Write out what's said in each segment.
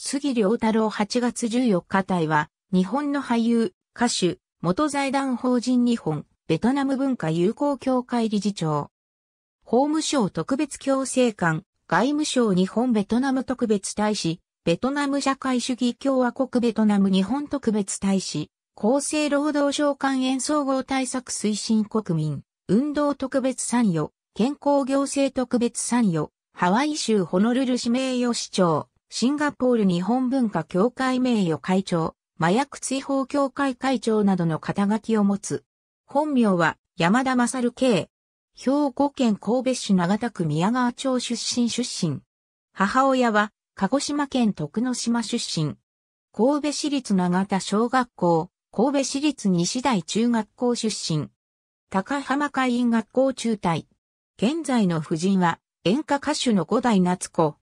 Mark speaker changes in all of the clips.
Speaker 1: 杉良太郎8月14日隊は、日本の俳優、歌手、元財団法人日本、ベトナム文化友好協会理事長。法務省特別共生官、外務省日本ベトナム特別大使、ベトナム社会主義共和国ベトナム日本特別大使、厚生労働省官園総合対策推進国民、運動特別参与、健康行政特別参与、ハワイ州ホノルル指名誉市長、シンガポール日本文化協会名誉会長、麻薬追放協会会長などの肩書きを持つ。本名は山田勝慶。兵庫県神戸市長田区宮川町出身出身。母親は鹿児島県徳之島出身。神戸市立長田小学校、神戸市立西大中学校出身。高浜会員学校中退。現在の夫人は演歌歌手の五代夏子。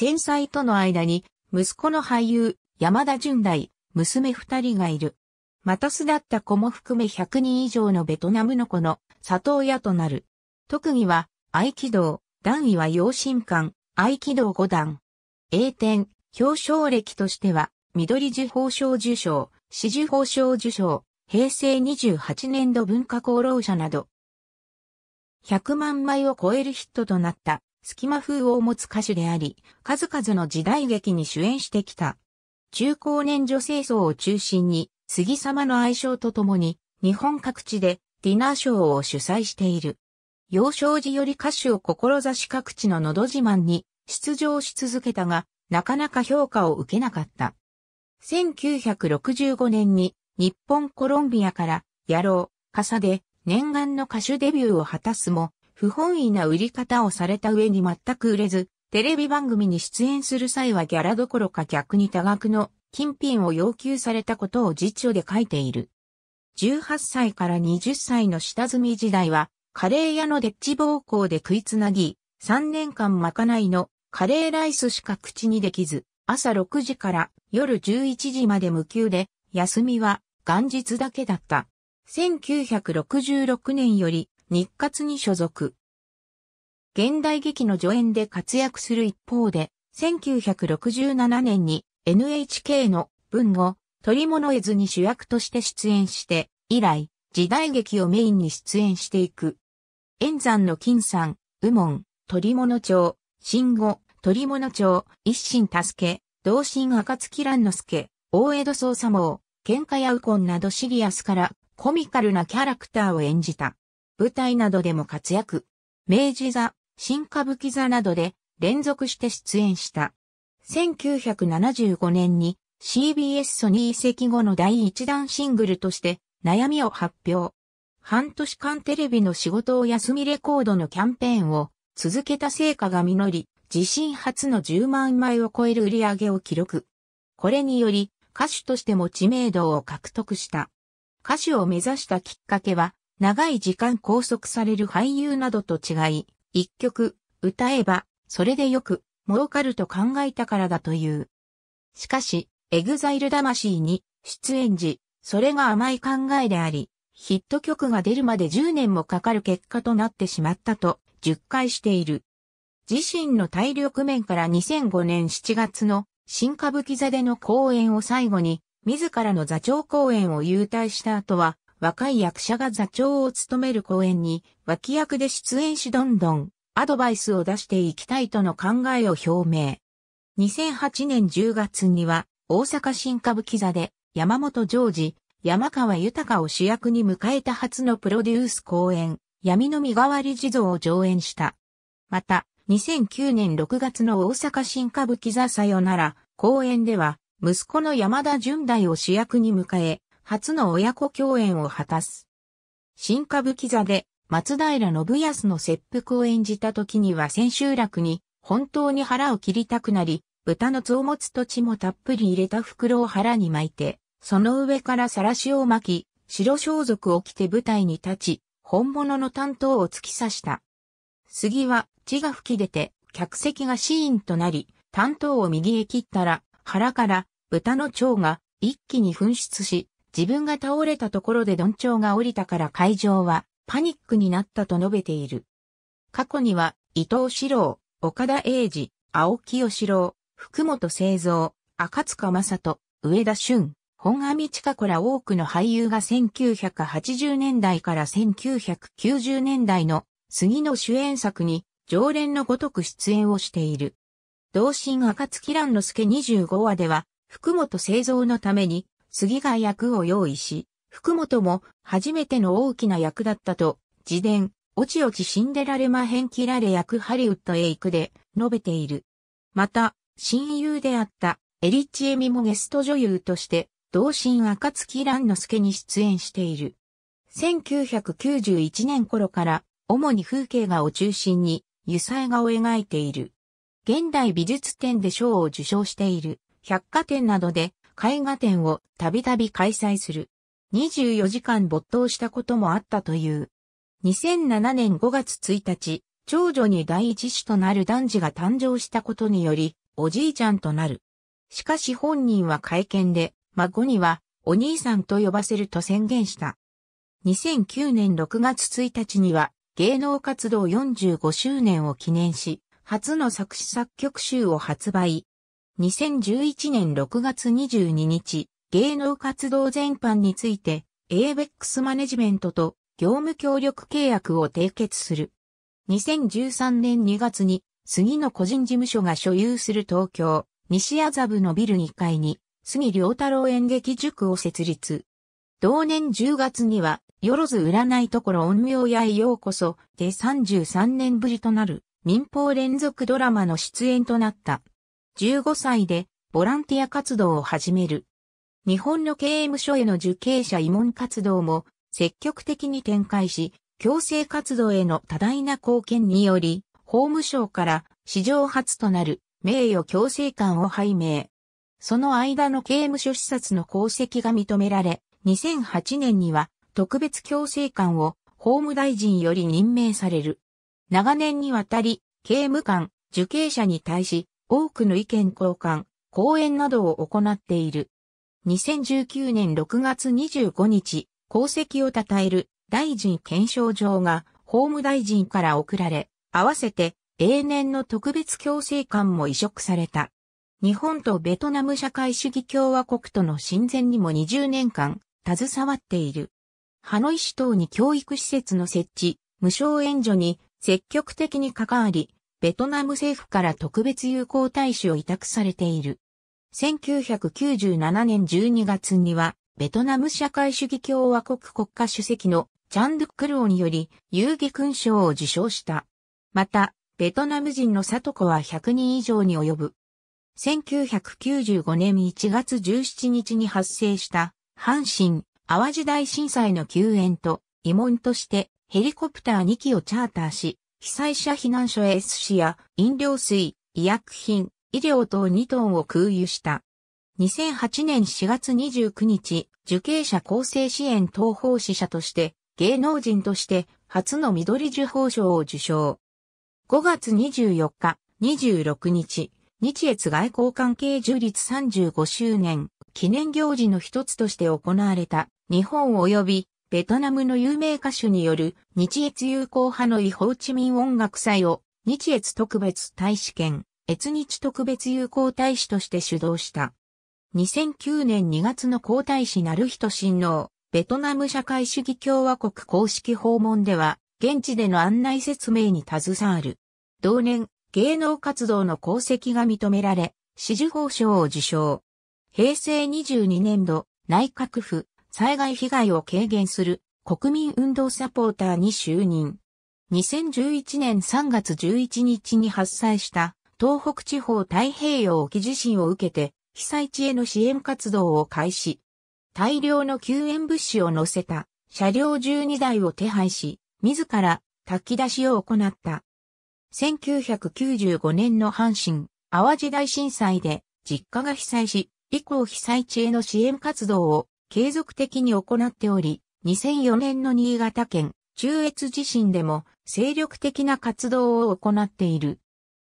Speaker 1: 戦災との間に、息子の俳優、山田純大、娘二人がいる。また巣立った子も含め100人以上のベトナムの子の里親となる。特技は、合気道、段位は養心館、合気道五段。栄典、表彰歴としては、緑樹報賞受賞、四樹報賞受賞、平成28年度文化功労者など、100万枚を超えるヒットとなった隙間風を持つ歌手であり、数々の時代劇に主演してきた。中高年女性層を中心に、杉様の愛称とともに、日本各地でディナーショーを主催している。幼少時より歌手を志各地ののど自慢に出場し続けたが、なかなか評価を受けなかった。1965年に日本コロンビアから野郎、傘で念願の歌手デビューを果たすも、不本意な売り方をされた上に全く売れず、テレビ番組に出演する際はギャラどころか逆に多額の金品を要求されたことを実書で書いている。18歳から20歳の下積み時代は、カレー屋のデッチ暴行で食いつなぎ、3年間まかないのカレーライスしか口にできず、朝6時から夜11時まで無休で、休みは元日だけだった。1966年より日活に所属。現代劇の助演で活躍する一方で、1967年に NHK の文語、鳥物絵図に主役として出演して、以来、時代劇をメインに出演していく。演山の金さん、右門、鳥物町、新語、鳥物町、一心助け、同心赤月蘭之助、大江戸捜査網、喧嘩や右近などシリアスからコミカルなキャラクターを演じた。舞台などでも活躍。明治座、新歌舞伎座などで連続して出演した。1975年に CBS ソニー移籍後の第一弾シングルとして悩みを発表。半年間テレビの仕事を休みレコードのキャンペーンを続けた成果が実り、自身初の10万枚を超える売り上げを記録。これにより歌手としても知名度を獲得した。歌手を目指したきっかけは長い時間拘束される俳優などと違い、一曲、歌えば、それでよく、儲かると考えたからだという。しかし、エグザイル魂に出演時、それが甘い考えであり、ヒット曲が出るまで10年もかかる結果となってしまったと、10回している。自身の体力面から2005年7月の新歌舞伎座での公演を最後に、自らの座長公演を優退した後は、若い役者が座長を務める公演に、脇役で出演しどんどん、アドバイスを出していきたいとの考えを表明。2008年10月には、大阪新歌舞伎座で、山本常時、山川豊を主役に迎えた初のプロデュース公演、闇の身代わり地蔵を上演した。また、2009年6月の大阪新歌舞伎座さよなら、公演では、息子の山田純大を主役に迎え、初の親子共演を果たす。新歌舞伎座で松平信康の切腹を演じた時には千秋楽に本当に腹を切りたくなり、豚の臓物と血もたっぷり入れた袋を腹に巻いて、その上から晒しを巻き、白装束を着て舞台に立ち、本物の担当を突き刺した。杉は血が吹き出て、客席がシーンとなり、担当を右へ切ったら、腹から豚の腸が一気に噴出し、自分が倒れたところでドンウが降りたから会場はパニックになったと述べている。過去には伊藤志郎、岡田英二、青木義郎、福本清三、赤塚正人、上田俊、本阿弥近子ら多くの俳優が1980年代から1990年代の杉の主演作に常連のごとく出演をしている。同心赤月蘭之助25話では、福本製造のために杉が役を用意し、福本も初めての大きな役だったと、自伝、おちおちシンデラレマ編切られ役ハリウッドへ行くで述べている。また、親友であったエリッチエミもゲスト女優として、同心暁蘭之助に出演している。1991年頃から、主に風景画を中心に、油彩画を描いている。現代美術展で賞を受賞している。百貨店などで絵画展をたびたび開催する。24時間没頭したこともあったという。2007年5月1日、長女に第一子となる男児が誕生したことにより、おじいちゃんとなる。しかし本人は会見で、孫には、お兄さんと呼ばせると宣言した。2009年6月1日には、芸能活動45周年を記念し、初の作詞作曲集を発売、2011年6月22日、芸能活動全般について、ABEX マネジメントと業務協力契約を締結する。2013年2月に、杉の個人事務所が所有する東京、西麻布のビル2階に、杉良太郎演劇塾を設立。同年10月には、よろず占いところ陰陽屋へようこそ、で33年ぶりとなる民放連続ドラマの出演となった。15歳でボランティア活動を始める。日本の刑務所への受刑者慰問活動も積極的に展開し、強制活動への多大な貢献により、法務省から史上初となる名誉強制官を拝命。その間の刑務所視察の功績が認められ、2008年には特別強制官を法務大臣より任命される。長年にわたり、刑務官、受刑者に対し、多くの意見交換、講演などを行っている。2019年6月25日、功績を称える大臣検証状が法務大臣から送られ、合わせて永年の特別共生官も移植された。日本とベトナム社会主義共和国との親善にも20年間携わっている。ハノイ市等に教育施設の設置、無償援助に積極的に関わり、ベトナム政府から特別友好大使を委託されている。1997年12月には、ベトナム社会主義共和国国家主席のチャンドゥクルオにより、遊戯勲章を受章した。また、ベトナム人のサトコは100人以上に及ぶ。1995年1月17日に発生した阪神・淡路大震災の救援と慰問としてヘリコプター2機をチャーターし、被災者避難所へ寿司や飲料水、医薬品、医療等2トンを空輸した。2008年4月29日、受刑者構成支援等奉仕者として、芸能人として初の緑受報賞を受賞。5月24日、26日、日越外交関係樹立35周年記念行事の一つとして行われた日本及びベトナムの有名歌手による日越友好派の違法地民音楽祭を日越特別大使兼越日特別友好大使として主導した。2009年2月の皇太子なる人親王、ベトナム社会主義共和国公式訪問では、現地での案内説明に携わる。同年、芸能活動の功績が認められ、紫綬褒章を受章。平成22年度、内閣府災害被害を軽減する国民運動サポーターに就任。2011年3月11日に発災した東北地方太平洋沖地震を受けて被災地への支援活動を開始。大量の救援物資を乗せた車両12台を手配し、自ら炊き出しを行った。1995年の阪神、淡路大震災で実家が被災し、以降被災地への支援活動を継続的に行っており、2004年の新潟県中越地震でも精力的な活動を行っている。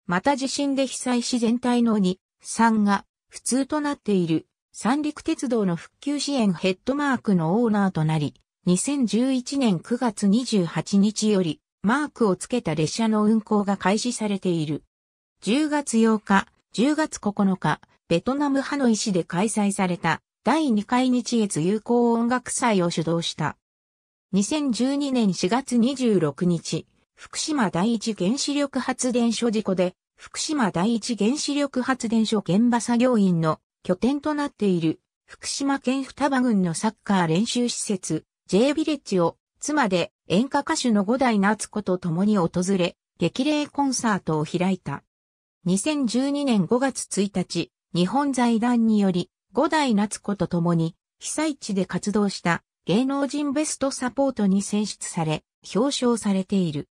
Speaker 1: また地震で被災し全体の2、3が普通となっている三陸鉄道の復旧支援ヘッドマークのオーナーとなり、2011年9月28日よりマークをつけた列車の運行が開始されている。10月8日、10月9日、ベトナムハノイ市で開催された第2回日越友好音楽祭を主導した。2012年4月26日、福島第一原子力発電所事故で、福島第一原子力発電所現場作業員の拠点となっている、福島県双葉郡のサッカー練習施設、J ビレッジを、妻で演歌歌手の五代夏子と共に訪れ、激励コンサートを開いた。2012年5月1日、日本財団により、五代夏子と共に、被災地で活動した芸能人ベストサポートに選出され、表彰されている。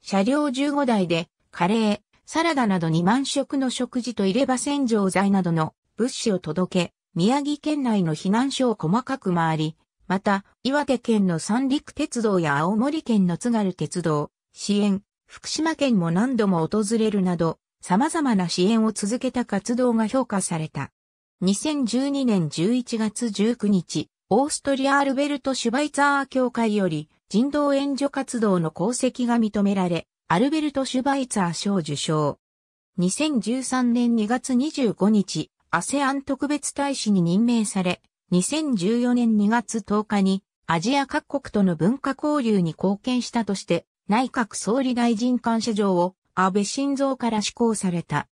Speaker 1: 車両15台で、カレー、サラダなど2万食の食事と入れ歯洗浄剤などの物資を届け、宮城県内の避難所を細かく回り、また、岩手県の三陸鉄道や青森県の津軽鉄道、支援、福島県も何度も訪れるなど、様々な支援を続けた活動が評価された。2012年11月19日、オーストリア・アルベルト・シュバイツァー協会より人道援助活動の功績が認められ、アルベルト・シュバイツァー賞受賞。2013年2月25日、アセアン特別大使に任命され、2014年2月10日にアジア各国との文化交流に貢献したとして、内閣総理大臣感謝状を安倍晋三から施行された。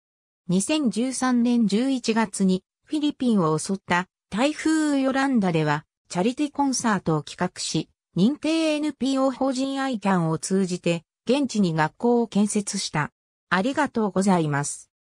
Speaker 1: 2013年11月にフィリピンを襲った台風ヨランダでは、チャリティコンサートを企画し、認定 NPO 法人アイキャンを通じて、現地に学校を建設した。ありがとうございます。